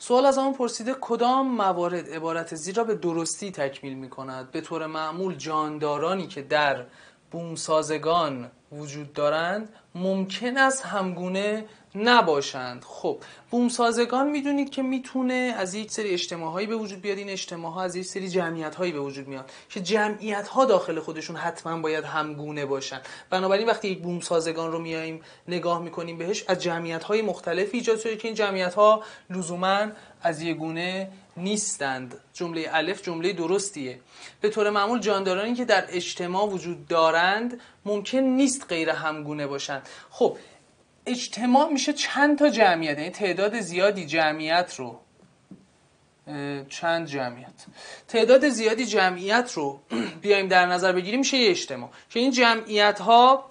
سوال از آن پرسیده کدام موارد عبارت را به درستی تکمیل می کند به طور معمول جاندارانی که در بومسازگان وجود دارند ممکن است همگونه نباشند خب بومسازگان میدونید که میتونه از یک سری اجتماع به وجود بیاد این اجتماعها از یک سری جمعیت هایی به وجود میاد که جمعیت ها داخل خودشون حتما باید همگونه باشن بنابراین وقتی یک بومسازگان رو میاییم نگاه میکنیم بهش از جمعیت های مختلف ایجاد شده که این جمعیت ها لزوما از یک گونه نیستند جمله الف جمله درستیه به طور معمول جاندارانی که در اجتماع وجود دارند ممکن نیست غیر همگونه باشن خب اجتماع میشه چند تا جمعیت یعنی تعداد زیادی جمعیت رو چند جمعیت تعداد زیادی جمعیت رو بیایم در نظر بگیریم میشه یه اجتماع که این جمعیت ها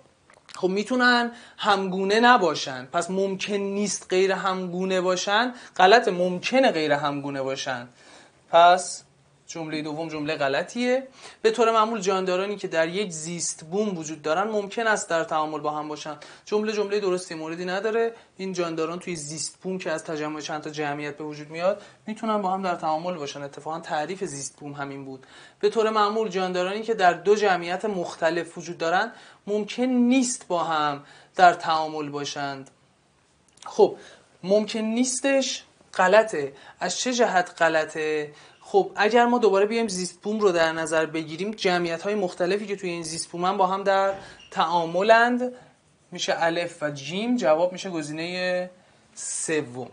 خب میتونن همگونه نباشن پس ممکن نیست غیر همگونه باشن غلط ممکنه غیر همگونه باشن پس جمله دوم جمله غلطیه به طور معمول جاندارانی که در یک زیست بوم وجود دارن ممکن است در تعامل با هم باشن جمله جمله درستی موردی نداره این جانداران توی زیست بوم که از تجمع چند تا جمعیت به وجود میاد میتونن با هم در تعامل باشن اتفاقا تعریف زیست بوم همین بود به طور معمول جاندارانی که در دو جمعیت مختلف وجود دارن ممکن نیست با هم در تعامل باشند خب ممکن نیستش غلطه از چه جهت غلطه خب اگر ما دوباره بیایم زیست بوم رو در نظر بگیریم جمعیت های مختلفی که توی این زیست بوم با هم در تعاملند میشه الف و جیم جواب میشه گزینه سوم